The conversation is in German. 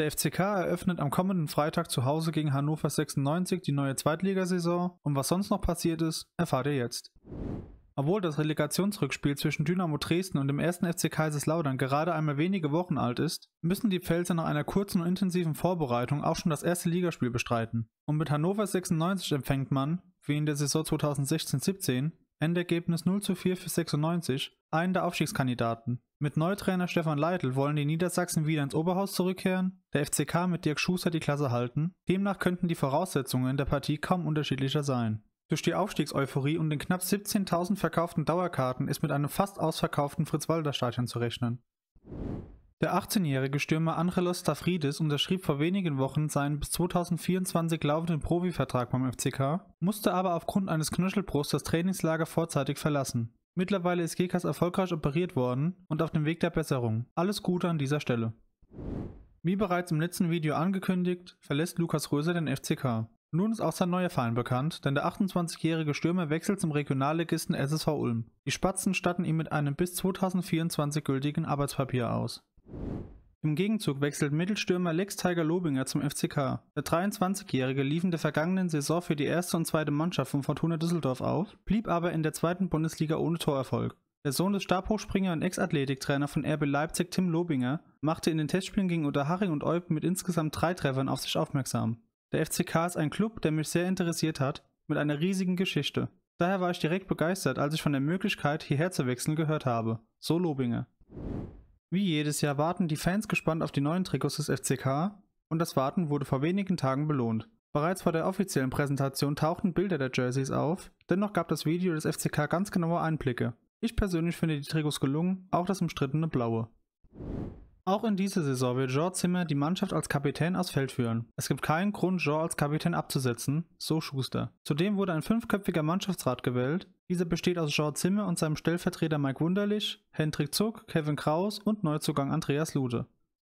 Der FCK eröffnet am kommenden Freitag zu Hause gegen Hannover 96 die neue Zweitligasaison und was sonst noch passiert ist, erfahrt ihr jetzt. Obwohl das Relegationsrückspiel zwischen Dynamo Dresden und dem 1. FC Kaiserslautern gerade einmal wenige Wochen alt ist, müssen die Pfälzer nach einer kurzen und intensiven Vorbereitung auch schon das erste Ligaspiel bestreiten. Und mit Hannover 96 empfängt man, wie in der Saison 2016-17, Endergebnis 0 zu 4 für 96, einen der Aufstiegskandidaten. Mit Neutrainer Stefan Leitl wollen die Niedersachsen wieder ins Oberhaus zurückkehren, der FCK mit Dirk Schuster die Klasse halten, demnach könnten die Voraussetzungen in der Partie kaum unterschiedlicher sein. Durch die Aufstiegseuphorie und den knapp 17.000 verkauften Dauerkarten ist mit einem fast ausverkauften Fritz-Walter-Stadion zu rechnen. Der 18-jährige Stürmer Angelos Tafridis unterschrieb vor wenigen Wochen seinen bis 2024 laufenden Profivertrag beim FCK, musste aber aufgrund eines Knöchelbruchs das Trainingslager vorzeitig verlassen. Mittlerweile ist Gekas erfolgreich operiert worden und auf dem Weg der Besserung. Alles Gute an dieser Stelle. Wie bereits im letzten Video angekündigt, verlässt Lukas Röser den FCK. Nun ist auch sein neuer Verein bekannt, denn der 28-jährige Stürmer wechselt zum Regionalligisten SSV Ulm. Die Spatzen statten ihn mit einem bis 2024 gültigen Arbeitspapier aus. Im Gegenzug wechselt Mittelstürmer Lex Tiger Lobinger zum FCK. Der 23-Jährige lief in der vergangenen Saison für die erste und zweite Mannschaft von Fortuna Düsseldorf auf, blieb aber in der zweiten Bundesliga ohne Torerfolg. Der Sohn des Stabhochspringer und Ex-Athletiktrainer von RB Leipzig Tim Lobinger machte in den Testspielen gegen Unterhaching und Eupen mit insgesamt drei Treffern auf sich aufmerksam. Der FCK ist ein Club, der mich sehr interessiert hat, mit einer riesigen Geschichte. Daher war ich direkt begeistert, als ich von der Möglichkeit, hierher zu wechseln, gehört habe. So Lobinger. Wie jedes Jahr warten die Fans gespannt auf die neuen Trikots des FCK und das Warten wurde vor wenigen Tagen belohnt. Bereits vor der offiziellen Präsentation tauchten Bilder der Jerseys auf, dennoch gab das Video des FCK ganz genaue Einblicke. Ich persönlich finde die Trikots gelungen, auch das umstrittene Blaue. Auch in dieser Saison wird George Zimmer die Mannschaft als Kapitän aufs Feld führen. Es gibt keinen Grund, George als Kapitän abzusetzen, so Schuster. Zudem wurde ein fünfköpfiger Mannschaftsrat gewählt. Dieser besteht aus George Zimmer und seinem Stellvertreter Mike Wunderlich, Hendrik Zuck, Kevin Kraus und Neuzugang Andreas Lude.